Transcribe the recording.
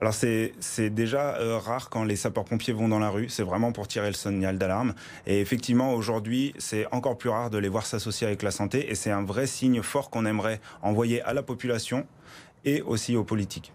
Alors c'est déjà euh, rare quand les sapeurs-pompiers vont dans la rue, c'est vraiment pour tirer le signal d'alarme. Et effectivement, aujourd'hui, c'est encore plus rare de les voir s'associer avec la santé et c'est un vrai signe fort qu'on aimerait envoyer à la population et aussi aux politiques.